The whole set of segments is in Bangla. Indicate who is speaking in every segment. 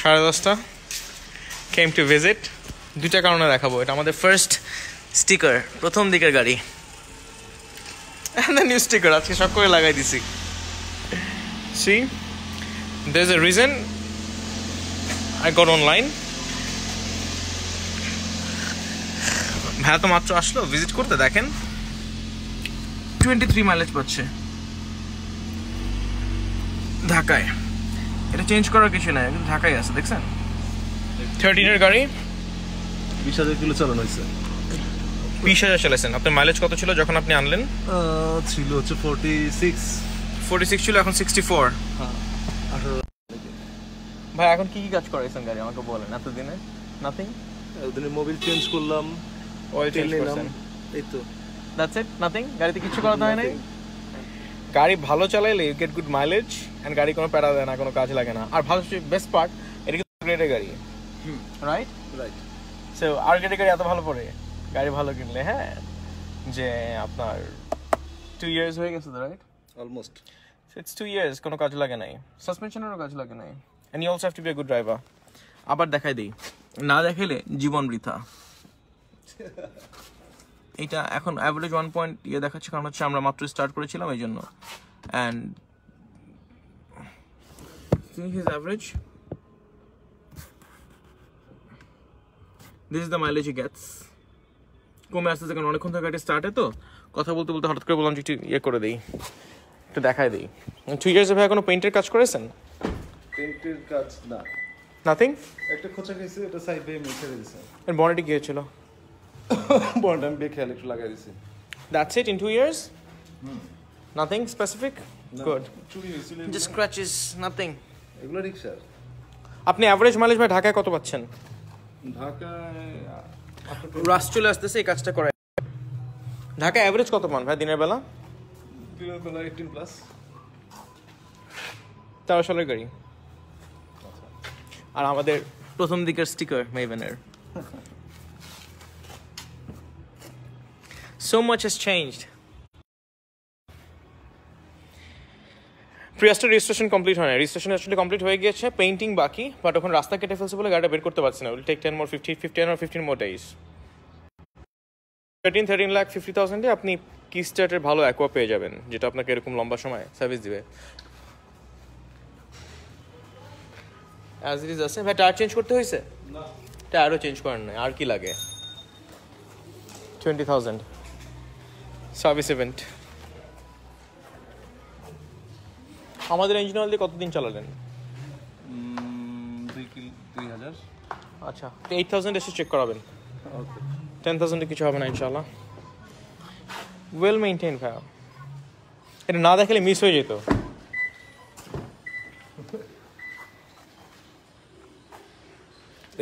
Speaker 1: সাড়ে দশটা কেম টু ভিজিট দুইটা কারণে দেখাবো এটা আমাদের ফার্স্ট স্টিকার প্রথম দিকের গাড়ি নিউ স্টিকার আজকে সব করে লাগাই দিছি see there is a reason I got online ভাইয়া তো মাত্র আসলো ভিজিট করতে দেখেন টোয়েন্টি থ্রি মাইলেজ পাচ্ছে ঢাকায় এটা চেঞ্জ করার কিছু নাই কিন্তু ঢাকায় আছে দেখছেন থার্টিনের গাড়ি বিশ হাজার কিলো চালানো হয়েছে বিশ হাজার চালাইছেন আপনার মাইলেজ কত ছিল যখন আপনি আনলেন ছিল হচ্ছে ফোরটি সিক্স ফোরটি সিক্স ছিল এখন সিক্সটি হ্যাঁ, ফোর ভাই এখন কি কি কাজ করাইছেন গাড়ি আমাকে বলেন এতদিনে নাথিং এতদিনে মোবিল চেঞ্জ করলাম অয়েল চেঞ্জ করলাম এই তো দ্যাটস ইট নাথিং গাড়িতে কিছু করা হয় নাই গাড়ি ভালো চালাইলে you get good mileage and গাড়ি কোনো প্যারা দেয় না কোনো কাজ লাগে না আর ভালো বেস্ট পার্ট এটা কিন্তু গ্রেডের গাড়ি রাইট রাইট সো আর গ্রেডের গাড়ি এত ভালো পড়ে গাড়ি ভালো কিনলে হ্যাঁ যে আপনার টু ইয়ার্স হয়ে গেছে right almost it's two years কোনো কাজ লাগে নাই সাসপেনশনেরও কাজ লাগে নাই and you also have to be a good driver আবার দেখাই দিই না দেখাইলে জীবন বৃথা এটা এখন অ্যাভারেজ ওয়ান পয়েন্ট ইয়ে দেখাচ্ছে কারণ হচ্ছে আমরা মাত্র স্টার্ট করেছিলাম এই জন্য and his average this is the mileage gets gets কমে আসতেছে কারণ অনেকক্ষণ ধরে গাড়ি স্টার্টে তো কথা বলতে বলতে হঠাৎ করে বললাম যে একটু ইয়ে করে দিই একটু দেখাই দিই টু ইয়ার্সে ভাই কোনো পেইন্টের কাজ করেছেন পেইন্টের কাজ না নাথিং একটা খোঁচা খেয়েছে এটা সাইড দিয়ে মুছে দিয়েছে এর বনেটে কি বন্ড আমি বেখেয়াল একটু লাগাই দিছি that's it in two years nothing specific good just scratches nothing এগুলো রিক্সার আপনি অ্যাভারেজ মাইলেজ ভাই ঢাকায় কত পাচ্ছেন ঢাকায় রাস চলে আসতেছে এই কাজটা করে ঢাকায় অ্যাভারেজ কত পান ভাই দিনের বেলা দিনের তেরো সালের গাড়ি আচ্ছা। আর আমাদের প্রথম দিকের স্টিকার মেইভেনের So much has changed. প্রিয়াসটা রেজিস্ট্রেশন কমপ্লিট হয় না রেজিস্ট্রেশন আসলে কমপ্লিট হয়ে গিয়েছে পেইন্টিং বাকি বাট ওখানে রাস্তা কেটে ফেলছে বলে গাড়িটা বের করতে পারছে না will take ten more fifty fifteen আর fifteen more days thirteen thirteen lakh fifty থাউজেন্ডে আপনি কি স্টার্টের ভালো অ্যাকোয়া পেয়ে যাবেন যেটা আপনাকে এরকম লম্বা সময় সার্ভিস দিবে অ্যাজ ইট ইজ আছে ভাই টায়ার চেঞ্জ করতে হয়েছে টায়ারও চেঞ্জ করার নাই আর কি লাগে টোয়েন্টি থাউজেন্ড সার্ভিস ইভেন্ট আমাদের ইঞ্জিন অয়েল দিয়ে কতদিন চালালেন দুই হাজার আচ্ছা এইট থাউজেন্ড এসে চেক করাবেন ওকে টেন থাউজেন্ডে কিছু হবে না ইনশাল্লাহ ওয়েল মেনটেন ভাইয়া এটা না দেখালে মিস হয়ে যেত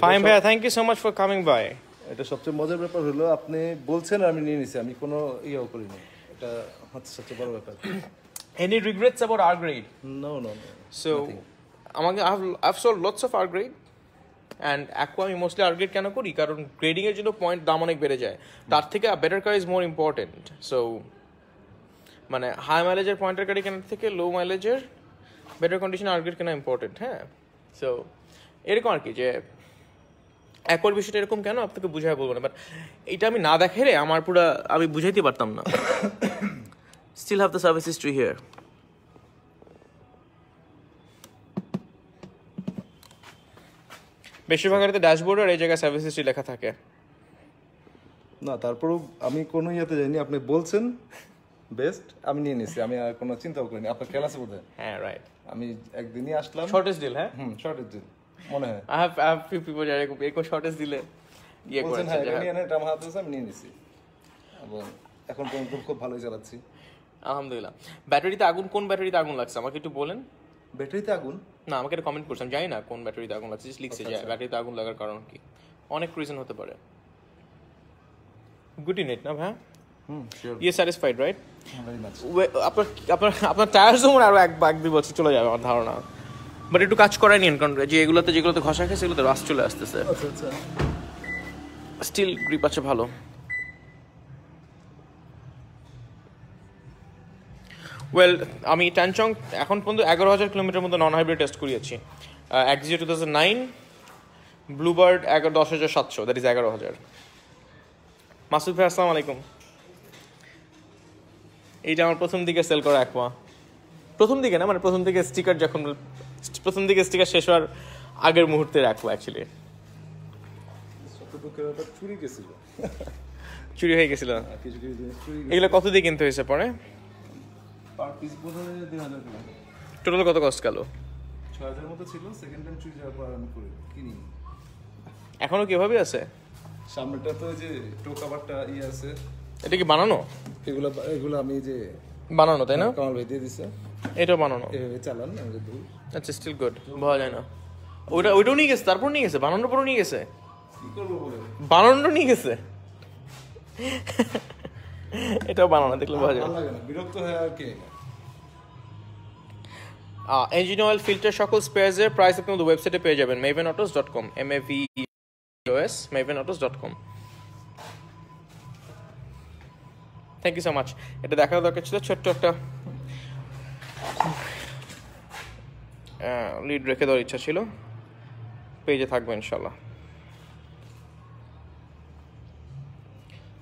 Speaker 1: ফাইন ভাইয়া thank you so much for coming by এটা সবচেয়ে মজার ব্যাপার হলো আপনি বলছেন আমি নিয়ে নিছি আমি কোনো ইয়েও করিনি এটা হচ্ছে সবচেয়ে বড় ব্যাপার এনি রিগ্রেটস about আর grade? নো no, সো আমাকে among, I've, I've sold lots of R and Aqua আমি মোস্টলি গ্রেড কেন করি কারণ গ্রেডিংয়ের জন্য পয়েন্ট দাম অনেক বেড়ে যায় তার থেকে better car is more important so মানে হাই মাইলেজের পয়েন্টের গাড়ি কেনার থেকে লো মাইলেজের বেটার কন্ডিশন গ্রেড কেনা ইম্পর্টেন্ট হ্যাঁ সো এরকম আর কি যে একর বিষয়টা এরকম কেন আপনাকে বুঝাই বলবো না বাট এটা আমি না দেখে আমার পুরো আমি বুঝাইতে পারতাম না still have the service history here বেশিরভাগ গাড়িতে ড্যাশবোর্ড আর এই জায়গায় সার্ভিস হিস্ট্রি লেখা থাকে না তারপরেও আমি কোনো ইয়েতে যাইনি আপনি বলছেন বেস্ট আমি নিয়ে নিছি আমি আর কোনো চিন্তাও করিনি আপনার খেলা আছে বোধ হ্যাঁ রাইট আমি একদিনই আসলাম শর্টেজ ডিল হ্যাঁ হুম শর্টেজ ডিল শর্টেজ দিলে হ্যাঁ, আলহামদুলিল্লাহ ব্যাটারিতে আগুন কোন ব্যাটারিতে আগুন লাগছে আমাকে একটু বলেন ব্যাটারিতে আগুন না আমাকে কমেন্ট জানি না কোন ব্যাটারিতে আগুন লিখছে আচ্ছা, আচ্ছা। ব্যাটারিতে আগুন লাগার কারণ কি অনেক রিজন হতে পারে গুড না ইয়ে স্যাটিসফাইড রাইট আপনার আপনার আপনার টায়ার জমুন এক এক দুই বছর চলে যাবে আমার ধারণা বাট একটু কাজ করাই নিন কারণ যে এগুলোতে যেগুলোতে ঘষা খেয়ে সেগুলোতে রাস চলে আসতেছে স্টিল আচ্ছা, গ্রিপ আচ্ছা। আছে ভালো ওয়েল আমি ট্যানচং এখন পর্যন্ত এগারো হাজার কিলোমিটার মতো নন হাইব্রিড টেস্ট করিয়েছি zero two thousand nine Bluebird এগারো দশ হাজার সাতশো দ্যাট ইজ এগারো হাজার মাসুদ ভাই আসসালাম আলাইকুম এইটা আমার প্রথম দিকে সেল করা একমা প্রথম দিকে না মানে প্রথম দিকে স্টিকার যখন প্রথম দিকে স্টিকার শেষ হওয়ার আগের মুহূর্তে রাখবো অ্যাকচুয়ালি চুরি গেছিল চুরি হয়ে হ্যাঁ, গেছিল এগুলো কত দিয়ে কিনতে হয়েছে পরে টোটাল কত কষ্ট গেল মতো ছিল সেকেন্ড টাইম চুরি যাওয়ার পর আমি কিনি এখনো কিভাবে আছে সামনেটা তো যে টোকাবারটা ইয়ে আছে এটা কি বানানো এগুলো এগুলো আমি যে বানানো তাই না হ্যাঁ, কমল ভাই দিয়ে দিছে এটা বানানো এভাবে চালান আচ্ছা স্টিল গুড ভয় যায় না ওটা ওইটাও নিয়ে গেছে তারপর নিয়ে গেছে বানানোর পরও নিয়ে গেছে বানানোটা নিয়ে গেছে এটাও বানানো দেখলে ভয় যায় বিরক্ত হয়ে আর কি ইঞ্জিন অয়েল ফিল্টার সকল এর প্রাইস আপনি ওয়েবসাইটে পেয়ে যাবেন mavenautos.com m a v e n V OS Maven autos dot com thank you so much এটা দেখার দরকার ছিল ছোট্ট একটা লিড রেখে দেওয়ার ইচ্ছা ছিল পেজে থাকবে ইনশাল্লাহ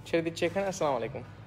Speaker 1: ছেড়ে দিচ্ছি এখানে আসসালামু আলাইকুম